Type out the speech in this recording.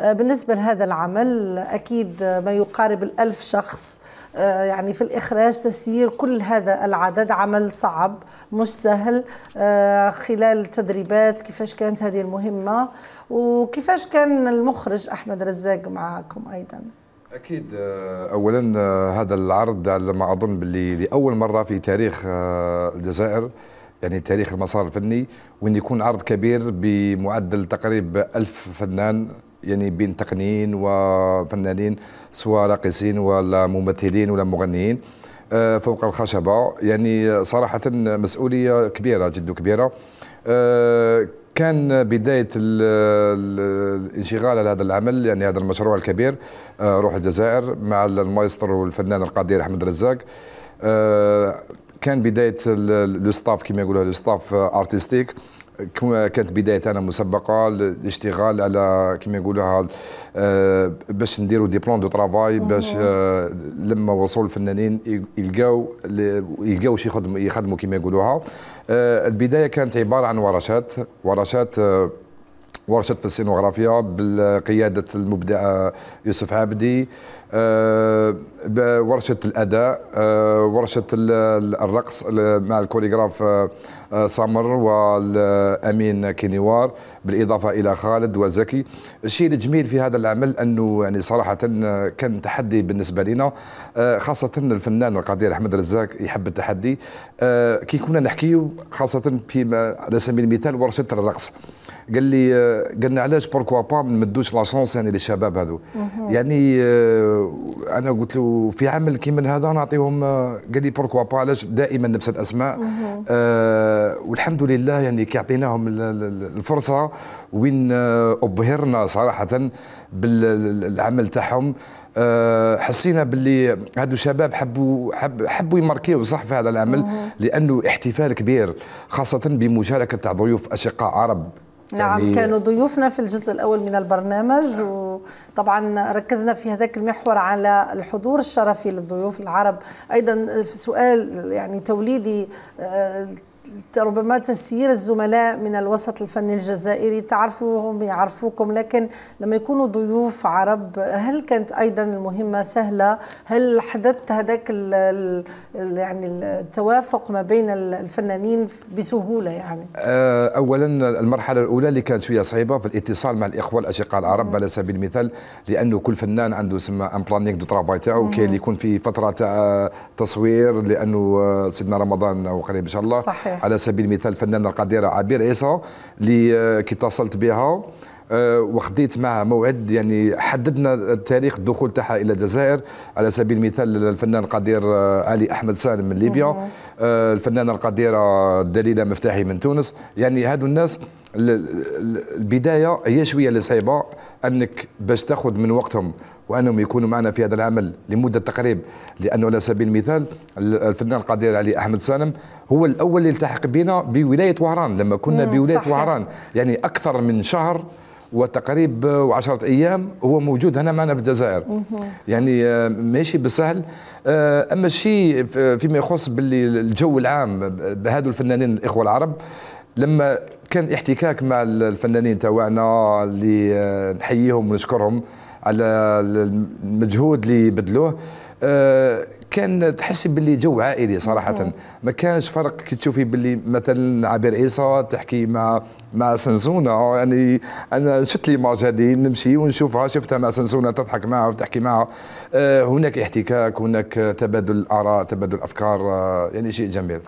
آه، بالنسبة لهذا العمل أكيد آه، ما يقارب الألف شخص آه، يعني في الإخراج تسيير كل هذا العدد عمل صعب مش سهل خلال تدريبات كيفاش كانت هذه المهمة وكيفاش كان المخرج أحمد رزاق معكم أيضا اكيد اولا هذا العرض على ما اظن باللي لاول مره في تاريخ الجزائر يعني تاريخ المسار الفني وان يكون عرض كبير بمعدل تقريبا ألف فنان يعني بين تقنيين وفنانين سواء راقصين ولا ممثلين ولا مغنيين آه، فوق الخشبة يعني صراحة مسؤولية كبيرة جد كبيرة آه، كان بداية الانشغال على هذا العمل يعني هذا المشروع الكبير آه، روح الجزائر مع المايسترو والفنان القدير أحمد رزاق كان بداية لو ستاف كما يقولوا لو ستاف ارتستيك كانت بدايه انا مسبقه الاشتغال على كما يقولوها آه، باش نديروا دي بلان دو ترافاي باش آه، لما وصلوا الفنانين يلقاو يلقاو شي يخدموا كما يقولوها آه، البدايه كانت عباره عن ورشات ورشات ورشه في السينوغرافيا بقياده المبدع يوسف عبدي آه، ورشه الاداء آه، ورشه الرقص مع الكوريغراف آه، سمر والامين كينيوار بالاضافه الى خالد وزكي الشيء الجميل في هذا العمل انه يعني صراحه كان تحدي بالنسبه لنا خاصه الفنان القدير احمد رزاق يحب التحدي كي كنا نحكيو خاصه في على سبيل المثال ورشه الرقص قال لي آه، قال لي علاش بوركوا با ما نمدوش لاشونس يعني للشباب هذو يعني آه، انا قلت له في عمل كيما هذا نعطيهم آه، قال لي بوركوا با علاش دائما نفس الاسماء آه والحمد لله يعني كي عطيناهم الفرصه وين ابهرنا صراحه بالعمل تاعهم أه حسينا باللي هادو شباب حبوا حب حبوا يماركيو صح في هذا العمل لانه احتفال كبير خاصه بمشاركه تاع ضيوف اشقاء عرب نعم يعني كانوا ضيوفنا في الجزء الأول من البرنامج وطبعا ركزنا في هذاك المحور على الحضور الشرفي للضيوف العرب أيضا سؤال يعني توليدي آه، ربما تسيير الزملاء من الوسط الفني الجزائري تعرفوهم يعرفوكم لكن لما يكونوا ضيوف عرب هل كانت ايضا المهمه سهله هل حدث هذاك يعني التوافق ما بين الفنانين بسهوله يعني آه، اولا المرحله الاولى اللي كانت شويه صعيبه في الاتصال مع الاخوه الاشقاء العرب على سبيل المثال لانه كل فنان عنده سما ان بلانينغ دو ترافاي تاعو اللي يكون في فتره تاع آه، تصوير لانه آه، سيدنا رمضان قريب ان شاء الله صحيح. صحيح. على سبيل المثال الفنانه القديره عبير عيسى اللي آه، كي اتصلت بها آه، وخديت معها موعد يعني حددنا تاريخ الدخول تاعها الى الجزائر على سبيل المثال الفنان القدير آه، علي احمد سالم من ليبيا الفنانه القديره دليله مفتاحي من تونس يعني هادو الناس البدايه هي شويه اللي صعيبه انك باش تاخذ من وقتهم وانهم يكونوا معنا في هذا العمل لمده تقريب لانه على سبيل المثال الفنان القدير علي احمد سالم هو الاول اللي التحق بنا بولايه وهران لما كنا بولايه صحيح. وهران يعني اكثر من شهر وتقريب وعشرة أيام هو موجود هنا معنا في الجزائر يعني آه، ماشي بالسهل آه، أما الشيء فيما يخص باللي الجو العام بهذو الفنانين الإخوة العرب لما كان احتكاك مع الفنانين تاعنا اللي آه، نحييهم ونشكرهم على المجهود اللي بدلوه آه، كان تحسي باللي جو عائلي صراحه ما كانش فرق كي تشوفي باللي مثلا عبير عيسى تحكي مع مع سنسونه يعني انا شفت ليماج هذه نمشي ونشوفها شفتها مع سنسونه تضحك معها وتحكي معها آه، هناك احتكاك هناك تبادل اراء تبادل افكار آه، يعني شيء جميل